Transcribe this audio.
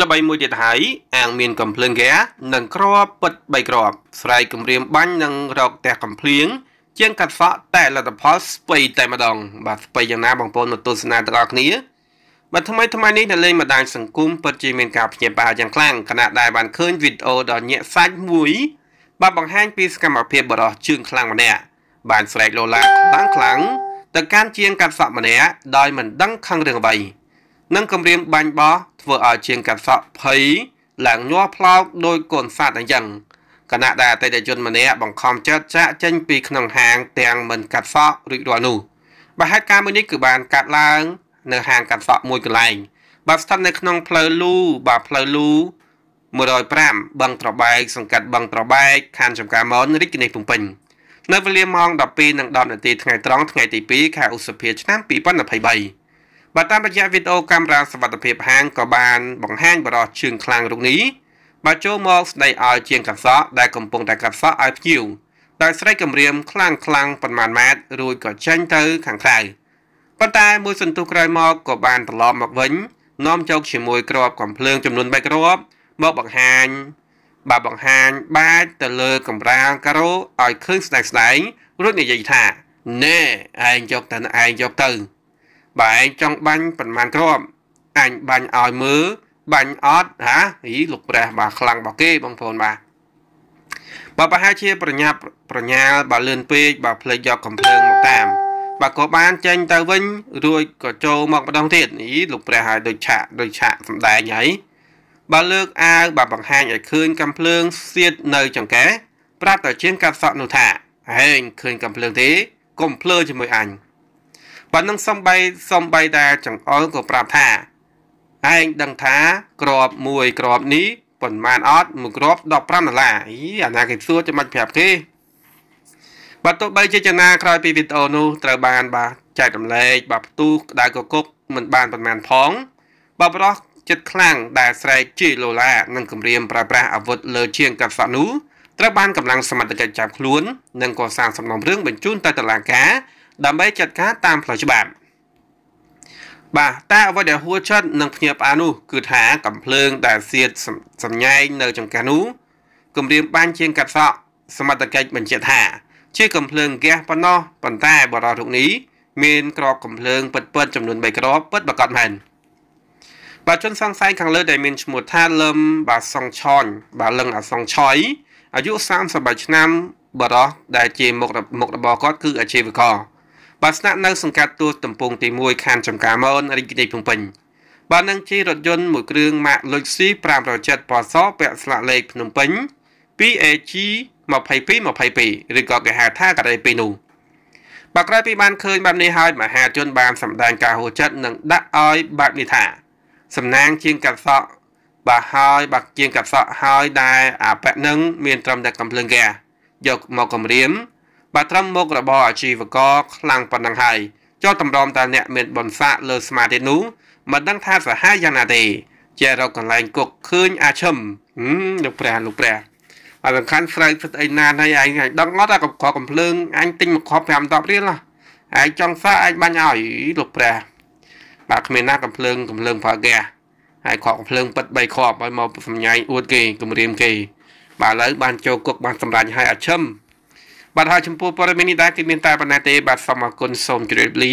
ល្បីមួយទៀតហើយអាងមានកំភ្លើងហ្គានិងក្របពិត3ក្របស្រ័យគម្រាមបាញ់និងរកផ្ទះកំភ្លៀងជាងកាត់សក់តែលទ្ធផលស្ពៃតែម្ដង បាទស្ពៃយ៉ាងណាបងប្អូនមកទស្សនាទាំងអស់គ្នាបាទថ្មីថ្មីនេះនៅលេងបណ្ដាញសង្គមពិតជាមានការភ្ញាក់ផ្អើលយ៉ាងខ្លាំងខណៈដែលបានឃើញវីដេអូដ៏ញាក់សាច់មួយបាទបង្ហាញពីសកម្មភាពបរោះជើងខ្លាំងម្នាក់បានស្រែកលោឡាខ្លាំងខ្លាំងទៅកាន់ជាងកាត់សក់ម្នាក់ដោយមិនដឹងខឹងរឿងអ្វីនិងគម្រាមបាញ់បោះធ្វើឲ្យជាងកាត់សក់ភ័យឡើងញ័រផ្លោកដោយកូនសត្វអញ្ចឹងគណៈដែលអតីតជនម្នាក់បង្ខំចិត្តចាក់ចេញ ពីក្នុងហាង ទាំងមិនកាត់សក់រួចរាល់នោះបើហេតុការណ៍មួយនេះគឺបាន កាត់ឡើងនៅហាងកាត់សក់មួយកន្លែងបាទស្ថិតនៅក្នុងផ្លូវលូបាទផ្លូវលូ105បឹងត្របែកសង្កាត់បឹងត្របែកខណ្ឌចំការមនរាជធានីភ្នំពេញនៅវេលាម៉ោង12:10នាទីថ្ងៃត្រង់ថ្ងៃទី2ខែឧសភាឆ្នាំ2023បាទតាមរយៈវីដេអូកាមេរ៉ាសវត្ថិភាពហាងក៏បានបង្ហាញបរិសជើងខ្លាំងរុកនេះបាទចូលមកស្ដីឲ្យជាងកន្សក់ដែលកំពុងតែកាត់សក់ឲ្យភ្ញៀវដោយស្រីគម្រាមខ្លាំងខ្លាំងប្រមាណម៉ែត្ររួចក៏ចេញទៅខាងក្រៅប៉ុន្តែមួយសន្ទុះក្រោយមកក៏បានត្រឡប់មកវិញនាំចោកជាមួយក្របកំភ្លើងចំនួន3ក្របមកបង្ហាញបាទបង្ហាញបាចទៅលើកំរាលការ៉ូឲ្យឃើញស្ដែងស្ដែងរួចនិយាយថាណែឯងយកទៅឯងយកទៅបើឯងចង់បាញ់ប្រមាណគ្រាប់អញបាញ់ឲ្យមើលបាញ់អត់ហាអីលោកព្រះបាទខ្លាំងរបស់គេបងប្អូនបាទបើប្រហែលជា ប្រញាប់ប្រញាល់បើលឿនពេកបើភ្លេចយកកំភ្លើងមកតាមបើក៏បានចេញទៅវិញ រួចក៏ចូលមកម្ដងទៀតអីលោកព្រះឲ្យដូចឆាកដូចឆាកសំដែងហើយបើលើក អាវបើបង្ហាញឲ្យឃើញកំភ្លើងសៀតនៅចង្កេះប្រាប់តែជាងកាត់សក់នោះថាហេងឃើញកំភ្លើងទេកុំភ្លើជាមួយអញប៉ុណ្ណឹងសំបីសំបីតែចង្អុលក៏ប្រាប់ថាឯងដឹងថាក្របមួយក្របនេះប៉ុន្មានអត់មួយក្រប15ដុល្លារអីអាណាគេសួរចាំមិនប្រាប់គេបាទទោះបីជាចំណាក្រោយពីវីដេអូនោះត្រូវបានបាទចែករំលែកបាទផ្ទុះក្តៅកគុកមិនបានប្រមាណផងបើប្រោះចិត្តខ្លាំងដែលស្រែកជីឡូឡានិងគម្រាមប្រើប្រាស់អាវុធលើជាងកាត់សក់នោះត្រូវបានកម្លាំងសមត្ថកិច្ចចាប់ខ្លួន និងកសាងសំណុំរឿងបញ្ជូនទៅតុលាការដើម្បីចាត់ការតាមផ្លូវច្បាប់បាទតែអ្វីដែលហួចចិត្តនឹងភ្ញាក់ផ្អើលនោះគឺថាកំភ្លើងដែលសៀតសំញែងនៅចង្កេះនោះ គម្រាមបាញ់ជាងកាត់សក់សមត្ថកិច្ចបញ្ជាក់ថា ជាកំភ្លើងហ្គាសប៉ុណ្ណោះប៉ុន្តែ បរិយារូបនេះមានក្របកំភ្លើងពិតពិតចំនួន3ក្របពិតប្រកបមែនបាទជនសង្ស័យខាងលើ ដែលមានឈ្មោះថាលឹមបាទសង្ឆនបាទលឹងអាសង្ឆុយអាយុ33ឆ្នាំបរោះដែលជាមុខមុខរបរគាត់គឺអាជីវករបើស្នាក់នៅសង្កាត់ទួលតំពងទី1ខណ្ឌចំការមនរាជធានីភ្នំពេញបាននឹងជិះរថយន្តមួយគ្រឿងម៉ាក Luxy 507ពណ៌សពាក់ស្លាកលេខភ្នំពេញ PAG 2222ឬក៏គេហៅថាការី2នោះបើក្រោយពីបានឃើញបែបនេះហើយមហាជនបានសម្ដែងការហួចិត្តនិងដាក់ឲ្យបែបនេះថាសំណាងជាងកាត់សក់បាទហើយបាក់ជាងកាត់សក់ហើយដែលអាប៉ែនឹងមានត្រឹមតែកំភ្លើងហ្គាសយកមកគម្រាមបើត្រឹមមុខរបរអាជីវករខ្លាំងប៉ុណ្ណឹងហើយចោះតម្រាំតាអ្នកមានបនស័កលើស្មារតីនោះមិនដឹងថាសាហាវយ៉ាងណាទេជារកកន្លែងគុកឃើញអាឈឹមលោកព្រះលោកព្រះអរសំខាន់ស្រ័យស្ដីណានហើយឯងដឹងអត់អាកំខកំភ្លើងអញទិញមកខប់5 10រៀលណាឯងចង់សាអាចបាញ់ឲ្យលោកព្រះបាទគ្មានណាកំភ្លើងកំភ្លើងប្រើហ្គាសហើយខកកំភ្លើងប៉ិត3ខប់ឲ្យមកសម្ញាយអួតគេគម្រាមគេបាទឥឡូវបានចូលគុកបានសម្រាប់ឲ្យអាឈឹមបាទហើយចំពោះព័ត៌មាននេះដែរគឺមានតែប៉ុណ្ណេះទេបាទសូមអរគុណសូមជម្រាបលា